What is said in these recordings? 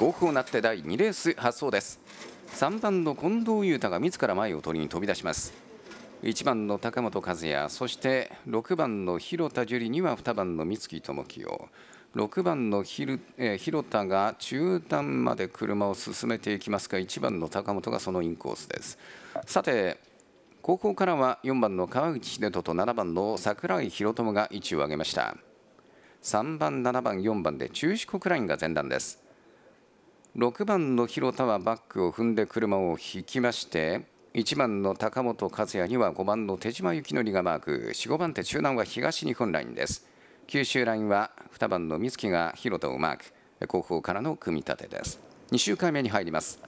5区をなって第2レース発走です3番の近藤裕太が自ら前を取りに飛び出します1番の高本和也そして6番の広田樹里には2番の三木智樹を6番のひる、えー、広田が中段まで車を進めていきますが1番の高本がそのインコースですさて後方からは4番の川口秀人と7番の櫻井宏友が位置を上げました3番7番4番で中四国ラインが前段です6番の広田はバックを踏んで車を引きまして1番の高本和也には5番の手島幸則がマーク45番手中南は東日本ラインです九州ラインは2番の美月が広田をマーク後方からの組み立てです2周回目に入ります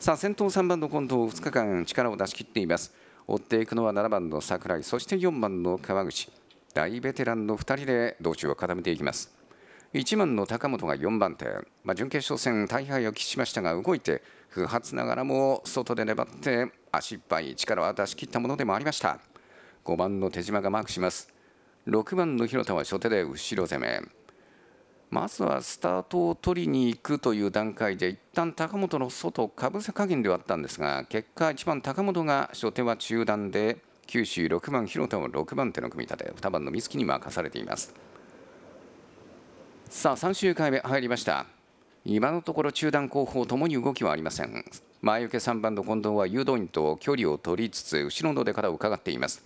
さあ先頭3番の近藤2日間力を出し切っています追っていくのは7番の櫻井そして4番の川口大ベテランの2人で道中を固めていきます1番の高本が4番手、まあ、準決勝戦大敗を喫しましたが動いて不発ながらも外で粘って足いっぱい力は出し切ったものでもありました5番の手島がマークします6番の広田は初手で後ろ攻めまずはスタートを取りに行くという段階で一旦高本の外かぶせ加減ではあったんですが結果1番高本が初手は中段で九州6番広田は6番手の組み立て2番の三月に任されています。さあ3周回目入りました今のところ中段後方ともに動きはありません前受け3番の近藤は誘導員と距離を取りつつ後ろの出かを伺っています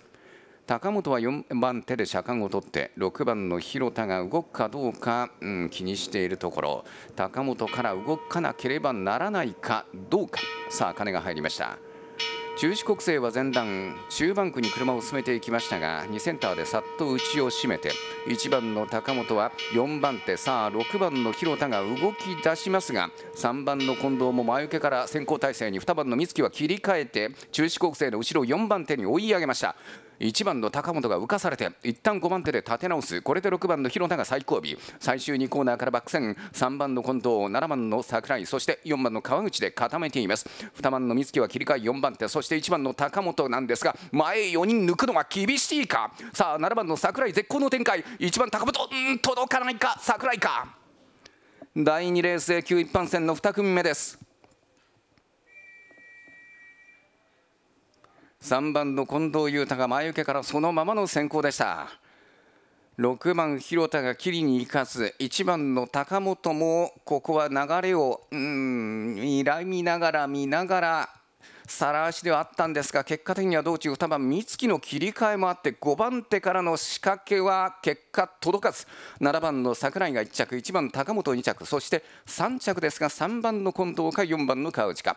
高本は4番手で車間を取って6番の広田が動くかどうか、うん、気にしているところ高本から動かなければならないかどうかさあ金が入りました中四国勢は前段中盤区に車を進めていきましたが2センターでさっと内を締めて1番の高本は4番手さあ6番の広田が動き出しますが3番の近藤も前受けから先行体制に2番の美月は切り替えて中四国勢の後ろ4番手に追い上げました。1番の高本が浮かされて一旦5番手で立て直すこれで6番の広田が最後尾最終2コーナーからバック戦3番の近藤7番の櫻井そして4番の川口で固めています2番の水月は切り替え4番手そして1番の高本なんですが前4人抜くのが厳しいかさあ7番の櫻井絶好の展開1番高本うん届かないか櫻井か第2レースで9一般戦の2組目です3番の近藤裕太が前受けからそのままの先行でした6番広田が切りに行かず1番の高本もここは流れをうん睨みながら見ながら皿足ではあったんですが結果的には道中2番三月の切り替えもあって5番手からの仕掛けは結果届かず7番の櫻井が1着1番高本2着そして3着ですが3番の近藤か4番の川内か